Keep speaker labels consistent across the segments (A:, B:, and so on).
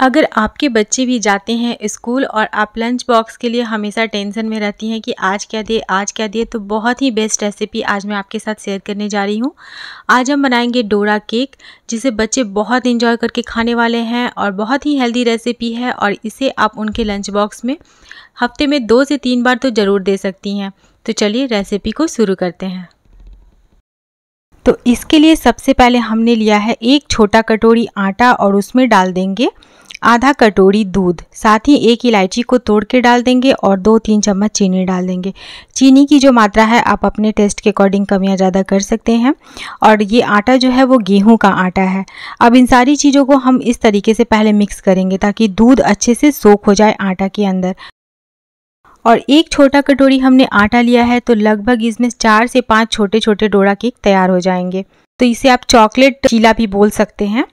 A: अगर आपके बच्चे भी जाते हैं स्कूल और आप लंच बॉक्स के लिए हमेशा टेंशन में रहती हैं कि आज क्या दे आज क्या दे तो बहुत ही बेस्ट रेसिपी आज मैं आपके साथ शेयर करने जा रही हूँ आज हम बनाएंगे डोरा केक जिसे बच्चे बहुत इन्जॉय करके खाने वाले हैं और बहुत ही हेल्दी रेसिपी है और इसे आप उनके लंच बॉक्स में हफ्ते में दो से तीन बार तो ज़रूर दे सकती हैं तो चलिए रेसिपी को शुरू करते हैं तो इसके लिए सबसे पहले हमने लिया है एक छोटा कटोरी आटा और उसमें डाल देंगे आधा कटोरी दूध साथ ही एक इलायची को तोड़ के डाल देंगे और दो तीन चम्मच चीनी डाल देंगे चीनी की जो मात्रा है आप अपने टेस्ट के अकॉर्डिंग कम या ज़्यादा कर सकते हैं और ये आटा जो है वो गेहूँ का आटा है अब इन सारी चीज़ों को हम इस तरीके से पहले मिक्स करेंगे ताकि दूध अच्छे से सोख हो जाए आटा के अंदर और एक छोटा कटोरी हमने आटा लिया है तो लगभग इसमें चार से पाँच छोटे छोटे डोरा केक तैयार हो जाएंगे तो इसे आप चॉकलेट चीला भी बोल सकते हैं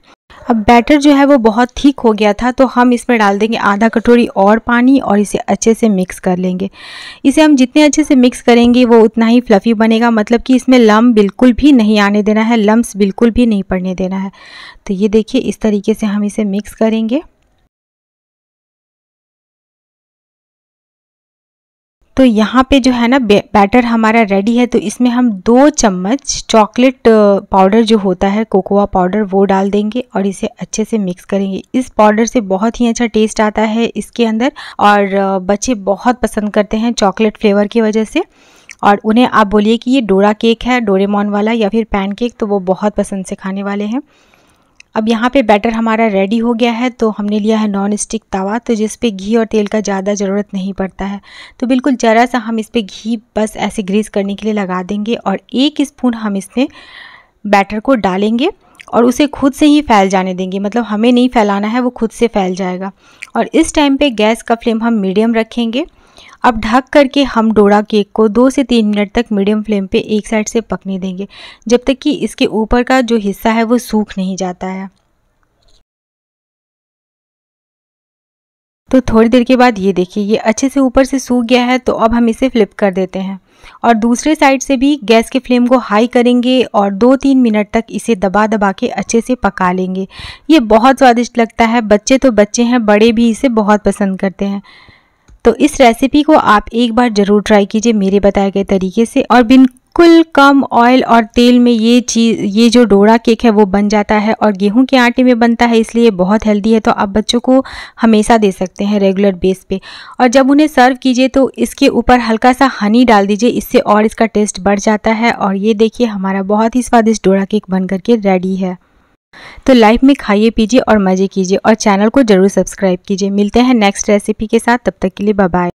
A: अब बैटर जो है वो बहुत ठीक हो गया था तो हम इसमें डाल देंगे आधा कटोरी और पानी और इसे अच्छे से मिक्स कर लेंगे इसे हम जितने अच्छे से मिक्स करेंगे वो उतना ही फ्लफ़ी बनेगा मतलब कि इसमें लम बिल्कुल भी नहीं आने देना है लम्ब बिल्कुल भी नहीं पड़ने देना है तो ये देखिए इस तरीके से हम इसे मिक्स करेंगे तो यहाँ पे जो है ना बैटर हमारा रेडी है तो इसमें हम दो चम्मच चॉकलेट पाउडर जो होता है कोकोआ पाउडर वो डाल देंगे और इसे अच्छे से मिक्स करेंगे इस पाउडर से बहुत ही अच्छा टेस्ट आता है इसके अंदर और बच्चे बहुत पसंद करते हैं चॉकलेट फ्लेवर की वजह से और उन्हें आप बोलिए कि ये डोरा केक है डोरेमोन वाला या फिर पैन केक तो वो बहुत पसंद से खाने वाले हैं अब यहाँ पे बैटर हमारा रेडी हो गया है तो हमने लिया है नॉन स्टिक तवा तो जिस पे घी और तेल का ज़्यादा ज़रूरत नहीं पड़ता है तो बिल्कुल ज़रा सा हम इस पर घी बस ऐसे ग्रीस करने के लिए लगा देंगे और एक स्पून हम इसमें बैटर को डालेंगे और उसे खुद से ही फैल जाने देंगे मतलब हमें नहीं फैलाना है वो खुद से फैल जाएगा और इस टाइम पर गैस का फ्लेम हम मीडियम रखेंगे अब ढक करके हम डोरा केक को दो से तीन मिनट तक मीडियम फ्लेम पे एक साइड से पकने देंगे जब तक कि इसके ऊपर का जो हिस्सा है वो सूख नहीं जाता है तो थोड़ी देर के बाद ये देखिए ये अच्छे से ऊपर से सूख गया है तो अब हम इसे फ्लिप कर देते हैं और दूसरे साइड से भी गैस के फ्लेम को हाई करेंगे और दो तीन मिनट तक इसे दबा दबा के अच्छे से पका लेंगे ये बहुत स्वादिष्ट लगता है बच्चे तो बच्चे हैं बड़े भी इसे बहुत पसंद करते हैं तो इस रेसिपी को आप एक बार ज़रूर ट्राई कीजिए मेरे बताए गए तरीके से और बिन बिल्कुल कम ऑयल और तेल में ये चीज़ ये जो डोरा केक है वो बन जाता है और गेहूं के आटे में बनता है इसलिए बहुत हेल्दी है तो आप बच्चों को हमेशा दे सकते हैं रेगुलर बेस पे और जब उन्हें सर्व कीजिए तो इसके ऊपर हल्का सा हनी डाल दीजिए इससे और इसका टेस्ट बढ़ जाता है और ये देखिए हमारा बहुत ही स्वादिष्ट डोरा केक बन करके रेडी है तो लाइफ में खाइए पीजिए और मज़े कीजिए और चैनल को ज़रूर सब्सक्राइब कीजिए मिलते हैं नेक्स्ट रेसिपी के साथ तब तक के लिए बाय